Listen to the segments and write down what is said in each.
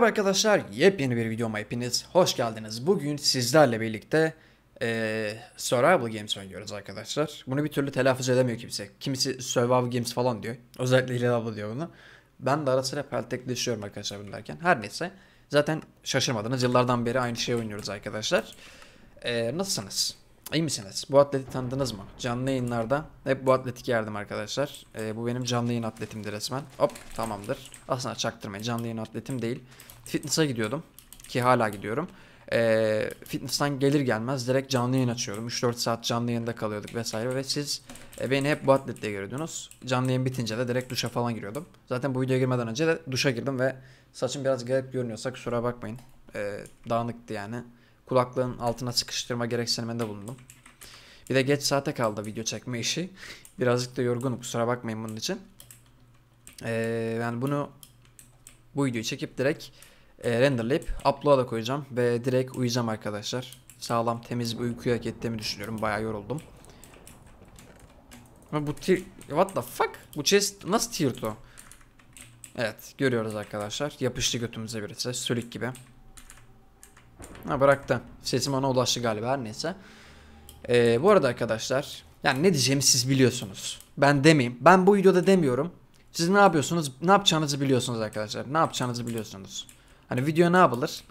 Merhaba arkadaşlar, yepyeni bir videoma hepiniz hoş geldiniz. Bugün sizlerle birlikte ee, Survival Games oynuyoruz arkadaşlar. Bunu bir türlü telaffuz edemiyor kimse. Kimisi Survival Games falan diyor. Özellikle Hilal abla diyor bunu. Ben de ara sıra peltekleşiyorum arkadaşlar bunlarken. Her neyse. Zaten şaşırmadınız. Yıllardan beri aynı şeyi oynuyoruz arkadaşlar. Ee, nasılsınız? İyi misiniz? Bu atleti tanıdınız mı? Canlı yayınlarda hep bu atletik yerdim arkadaşlar. Ee, bu benim canlı yayın atletimdi resmen. Hop tamamdır. Aslında çaktırmayın canlı yayın atletim değil. Fitness'a gidiyordum ki hala gidiyorum. Ee, fitness'tan gelir gelmez direkt canlı yayın açıyorum. 3-4 saat canlı yayında kalıyorduk vesaire ve siz e, beni hep bu atletle görüyordunuz. Canlı yayın bitince de direkt duşa falan giriyordum. Zaten bu videoya girmeden önce de duşa girdim ve saçım biraz garip görünüyorsa kusura bakmayın. Ee, dağınıktı yani kulaklığın altına sıkıştırma gereksiniminde bulundum. Bir de geç saate kaldı video çekme işi. Birazcık da yorgunum kusura bakmayın bunun için. Ee, yani bunu bu videoyu çekip direkt e, renderlayıp upload'a koyacağım ve direkt uyuyacağım arkadaşlar. Sağlam temiz bir uykuya hak ettiğimi düşünüyorum. Bayağı yoruldum. Ama bu tier... What the fuck? Bu chest nasıl tier 2? Evet görüyoruz arkadaşlar. Yapıştı götümüze birisi. Sülük gibi. Ha bıraktı. Sesim ona ulaştı galiba her neyse. Ee, bu arada arkadaşlar yani ne diyeceğimi siz biliyorsunuz. Ben demeyeyim. Ben bu videoda demiyorum. Siz ne yapıyorsunuz? Ne yapacağınızı biliyorsunuz arkadaşlar. Ne yapacağınızı biliyorsunuz. Hani video ne yapılır?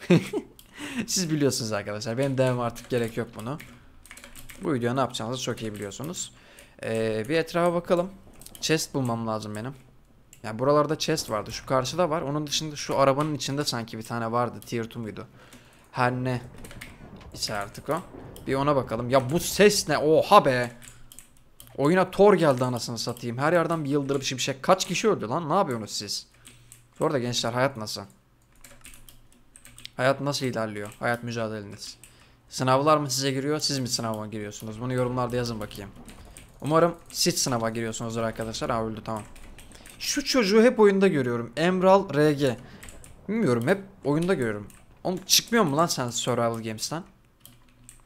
siz biliyorsunuz arkadaşlar. Benim demem artık gerek yok bunu. Bu video ne yapacağınızı çok iyi biliyorsunuz. Ee, bir etrafa bakalım. Chest bulmam lazım benim. Yani buralarda chest vardı. Şu karşıda var. Onun dışında şu arabanın içinde sanki bir tane vardı. Tier 2 muydu? Her ne. ise artık o. Bir ona bakalım. Ya bu ses ne? Oha be. Oyuna Thor geldi anasını satayım. Her yerden bir yıldırım şimşek. Kaç kişi öldü lan? Ne yapıyorsunuz siz? Bu arada gençler hayat nasıl? Hayat nasıl ilerliyor? Hayat mücadeleniz. Sınavlar mı size giriyor? Siz mi sınava giriyorsunuz? Bunu yorumlarda yazın bakayım. Umarım siz sınava giriyorsunuzdur arkadaşlar. Ha öldü tamam. Şu çocuğu hep oyunda görüyorum. Emral RG. Bilmiyorum hep oyunda görüyorum. Oğlum çıkmıyor mu lan sen Survival Games'ten?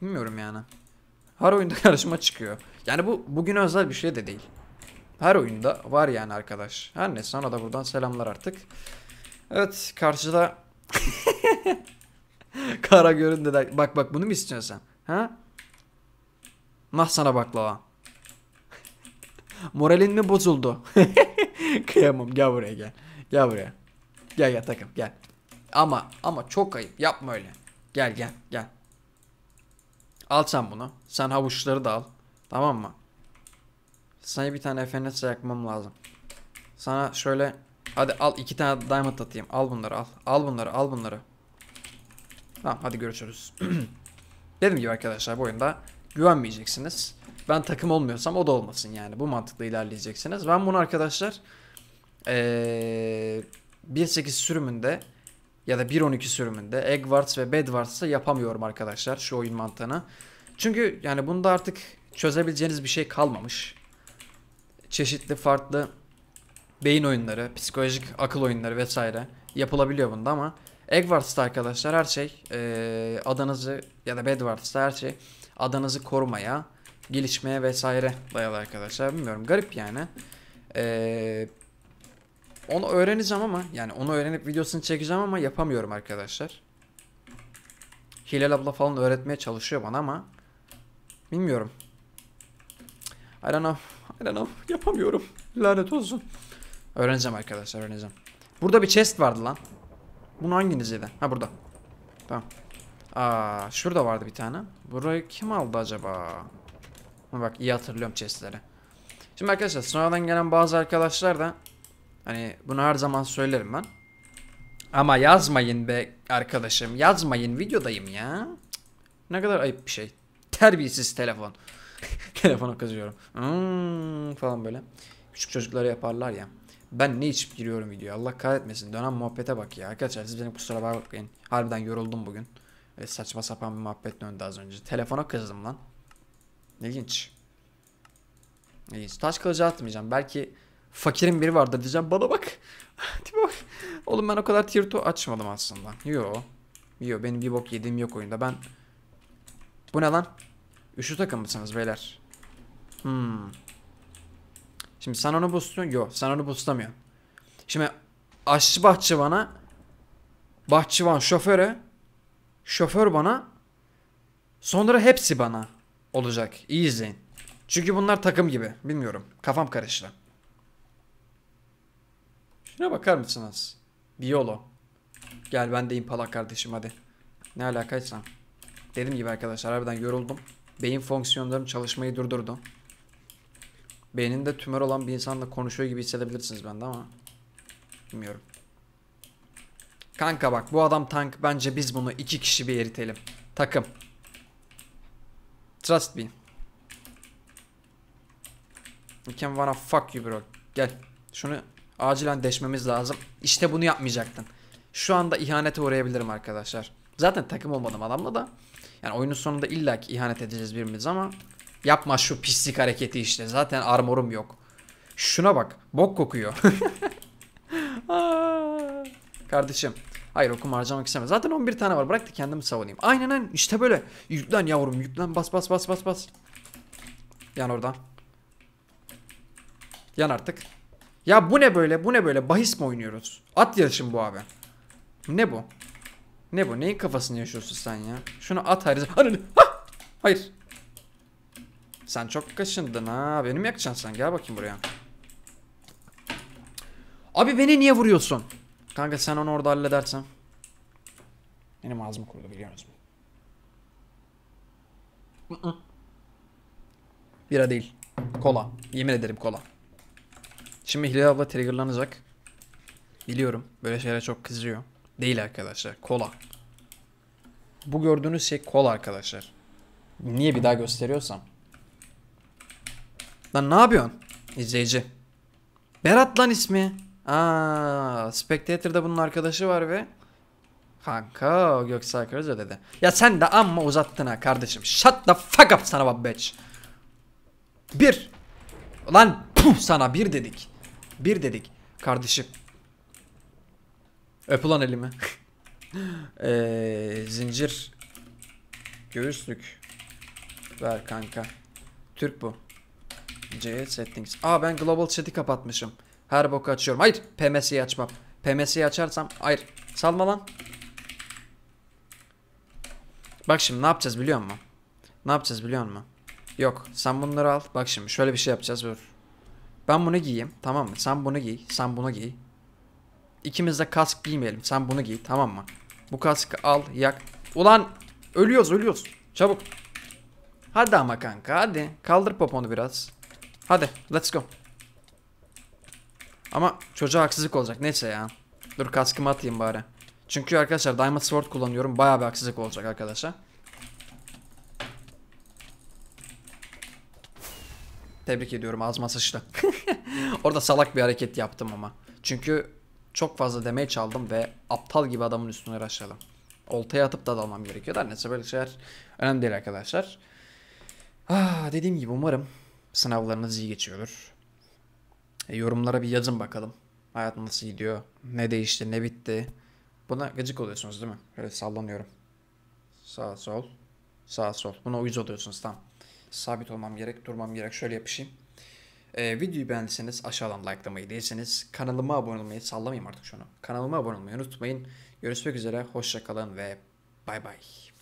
Bilmiyorum yani. Her oyunda karşıma çıkıyor. Yani bu bugün özel bir şey de değil. Her oyunda var yani arkadaş. Her neyse ona da buradan selamlar artık. Evet karşıda... Kara göründü de bak bak bunu mu istiyorsun sen? Ha? Nah sana baklava. Moralin mi bozuldu? Kıyamam gel buraya gel. Gel buraya. Gel gel takım gel. Ama ama çok ayıp. Yapma öyle. Gel gel gel. Al sen bunu. Sen havuçları da al. Tamam mı? Sana bir tane efendisi yakmam lazım. Sana şöyle hadi al iki tane diamond atayım. Al bunları al. Al bunları al bunları. Tamam hadi görüşürüz. dedim gibi arkadaşlar bu oyunda güvenmeyeceksiniz. Ben takım olmuyorsam o da olmasın yani. Bu mantıkla ilerleyeceksiniz. Ben bunu arkadaşlar ee, 1.8 sürümünde ya da 1.12 sürümünde Eggwarts ve Bedwarts'ı yapamıyorum arkadaşlar şu oyun mantığını. Çünkü yani bunda artık çözebileceğiniz bir şey kalmamış. Çeşitli farklı beyin oyunları, psikolojik akıl oyunları vesaire yapılabiliyor bunda ama Eggwarts'ta arkadaşlar her şey e, adanızı ya da Bedwarts'ta her şey adanızı korumaya, gelişmeye vesaire dayalı arkadaşlar. Bilmiyorum garip yani. Eee onu öğreneceğim ama yani onu öğrenip videosunu çekeceğim ama yapamıyorum arkadaşlar. Hilal abla falan öğretmeye çalışıyor bana ama bilmiyorum. I don't know. I don't know. Yapamıyorum. Lanet olsun. Öğreneceğim arkadaşlar öğreneceğim. Burada bir chest vardı lan. Bunu hanginizde? Ha burada. Tamam. Aa, şurada vardı bir tane. Burayı kim aldı acaba? Bak iyi hatırlıyorum chestleri. Şimdi arkadaşlar sonradan gelen bazı arkadaşlar da Hani bunu her zaman söylerim ben. Ama yazmayın be arkadaşım. Yazmayın videodayım ya. Ne kadar ayıp bir şey. Terbiyesiz telefon. Telefona kızıyorum. Hmm, falan böyle. Küçük çocuklara yaparlar ya. Ben ne içip giriyorum videoya Allah kahretmesin. Dönen muhabbete bak ya. Arkadaşlar siz benim kusura bakmayın. Harbiden yoruldum bugün. E, saçma sapan bir muhabbet döndü az önce. Telefona kızdım lan. İlginç. İlginç. Taş kılıcı atmayacağım. Belki fakirin biri vardı diyeceğim. Bana bak. Tipe Oğlum ben o kadar tier 2 açmadım aslında. Yo. Yo benim bir bok yediğim yok oyunda. Ben... Bu ne lan? Üçlü takım beyler? Hmm. Şimdi sen onu boostluyorsun. Yo sen onu boostlamıyorsun. Şimdi aşçı bahçıvana bahçıvan şoföre şoför bana sonra hepsi bana olacak. İyi izleyin. Çünkü bunlar takım gibi. Bilmiyorum. Kafam karıştı. Şuna bakar mısınız? Biyolo. Gel ben de impala kardeşim hadi. Ne alakaysa. Dediğim gibi arkadaşlar harbiden yoruldum. Beyin fonksiyonlarım çalışmayı durdurdu. Beyninde tümör olan bir insanla konuşuyor gibi hissedebilirsiniz bende ama. Bilmiyorum. Kanka bak bu adam tank. Bence biz bunu iki kişi bir eritelim. Takım. Trust me. You can wanna fuck you bro. Gel. Şunu Acilen deşmemiz lazım. İşte bunu yapmayacaktım. Şu anda ihanete uğrayabilirim arkadaşlar. Zaten takım olmadım adamla da. Yani oyunun sonunda illa ki ihanet edeceğiz birimiz ama yapma şu pislik hareketi işte. Zaten armorum yok. Şuna bak. Bok kokuyor. Kardeşim. Hayır okum harcamak istemem. Zaten 11 tane var. Bırak da kendimi savunayım. Aynen aynen. İşte böyle. Yüklen yavrum. Yüklen. Bas bas bas bas bas. Yan oradan. Yan artık. Ya bu ne böyle? Bu ne böyle? Bahis mi oynuyoruz? At yarışım bu abi. Ne bu? Ne bu? Neyin kafasını yaşıyorsun sen ya? Şunu at her Hayır. Sen çok kaşındın ha. Benim mi yakacaksın sen? Gel bakayım buraya. Abi beni niye vuruyorsun? Kanka sen onu orada halledersen. Benim ağzım kurudu biliyor musun? Bira değil. Kola. Yemin ederim kola. Şimdi Hilal abla triggerlanacak. Biliyorum böyle şeylere çok kızıyor. Değil arkadaşlar kola. Bu gördüğünüz şey kola arkadaşlar. Niye bir daha gösteriyorsam. Lan ne yapıyorsun izleyici? Berat lan ismi. Aa, Spectator'da bunun arkadaşı var ve Kanka o Göksel Karaca dedi. Ya sen de amma uzattın ha kardeşim. Shut the fuck up sana bab Bir. Lan puh sana bir dedik. Bir dedik kardeşim. Öp ulan elimi. ee, zincir. Göğüslük. Ver kanka. Türk bu. C settings. Aa ben global chat'i kapatmışım. Her boku açıyorum. Hayır. PMS'yi açmam. PMS'yi açarsam. Hayır. Salma lan. Bak şimdi ne yapacağız biliyor musun? Ne yapacağız biliyor musun? Yok. Sen bunları al. Bak şimdi şöyle bir şey yapacağız. Dur. Ben bunu giyeyim tamam mı? Sen bunu giy. Sen bunu giy. İkimiz de kask giymeyelim. Sen bunu giy tamam mı? Bu kaskı al yak. Ulan ölüyoruz ölüyoruz. Çabuk. Hadi ama kanka hadi. Kaldır poponu biraz. Hadi let's go. Ama çocuğa haksızlık olacak neyse ya. Dur kaskımı atayım bari. Çünkü arkadaşlar Diamond Sword kullanıyorum. Bayağı bir haksızlık olacak arkadaşlar. Tebrik ediyorum az sıçtı. Orada salak bir hareket yaptım ama. Çünkü çok fazla demeye çaldım ve aptal gibi adamın üstüne rushladım. Oltaya atıp da dalmam gerekiyor Her neyse böyle şeyler önemli değil arkadaşlar. Ah, dediğim gibi umarım sınavlarınız iyi geçiyordur. E, yorumlara bir yazın bakalım. Hayat nasıl gidiyor? Ne değişti? Ne bitti? Buna gıcık oluyorsunuz değil mi? Böyle sallanıyorum. Sağ sol. Sağ sol. Buna uyuz oluyorsunuz tamam sabit olmam gerek, durmam gerek. Şöyle yapışayım. Ee, videoyu beğendiyseniz aşağıdan likelamayı değilseniz kanalıma abone olmayı sallamayayım artık şunu. Kanalıma abone olmayı unutmayın. Görüşmek üzere, hoşçakalın ve bay bay.